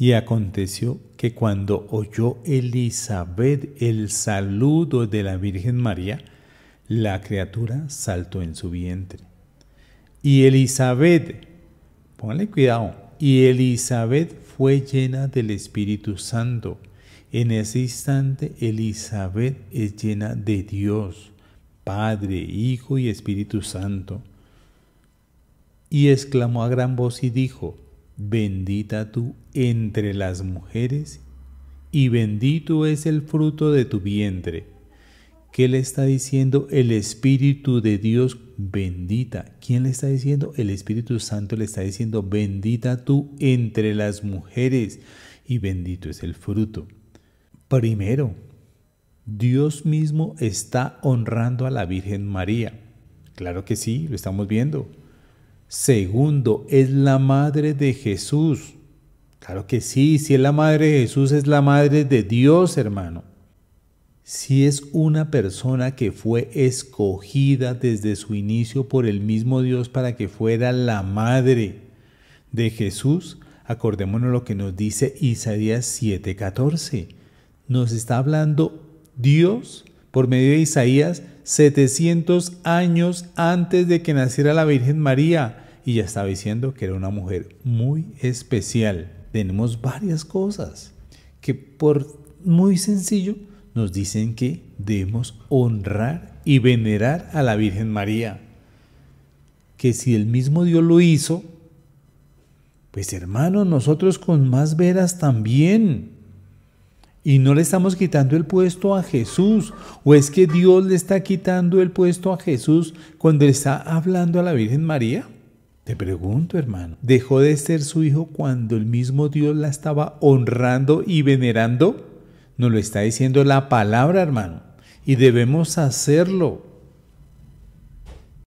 Y aconteció que cuando oyó Elizabeth el saludo de la Virgen María, la criatura saltó en su vientre. Y Elizabeth, póngale cuidado, y Elizabeth fue llena del Espíritu Santo. En ese instante Elizabeth es llena de Dios, Padre, Hijo y Espíritu Santo. Y exclamó a gran voz y dijo, bendita tú entre las mujeres, y bendito es el fruto de tu vientre. ¿Qué le está diciendo el Espíritu de Dios? Bendita. ¿Quién le está diciendo? El Espíritu Santo le está diciendo, bendita tú entre las mujeres, y bendito es el fruto. Primero, Dios mismo está honrando a la Virgen María. Claro que sí, lo estamos viendo. Segundo, es la madre de Jesús. Claro que sí, si es la madre de Jesús, es la madre de Dios, hermano. Si es una persona que fue escogida desde su inicio por el mismo Dios para que fuera la madre de Jesús, acordémonos lo que nos dice Isaías 7:14. Nos está hablando Dios por medio de Isaías 700 años antes de que naciera la Virgen María. Y ya estaba diciendo que era una mujer muy especial. Tenemos varias cosas que por muy sencillo nos dicen que debemos honrar y venerar a la Virgen María. Que si el mismo Dios lo hizo, pues hermano, nosotros con más veras también. Y no le estamos quitando el puesto a Jesús. O es que Dios le está quitando el puesto a Jesús cuando está hablando a la Virgen María. Te pregunto, hermano, ¿dejó de ser su hijo cuando el mismo Dios la estaba honrando y venerando? Nos lo está diciendo la palabra, hermano. Y debemos hacerlo.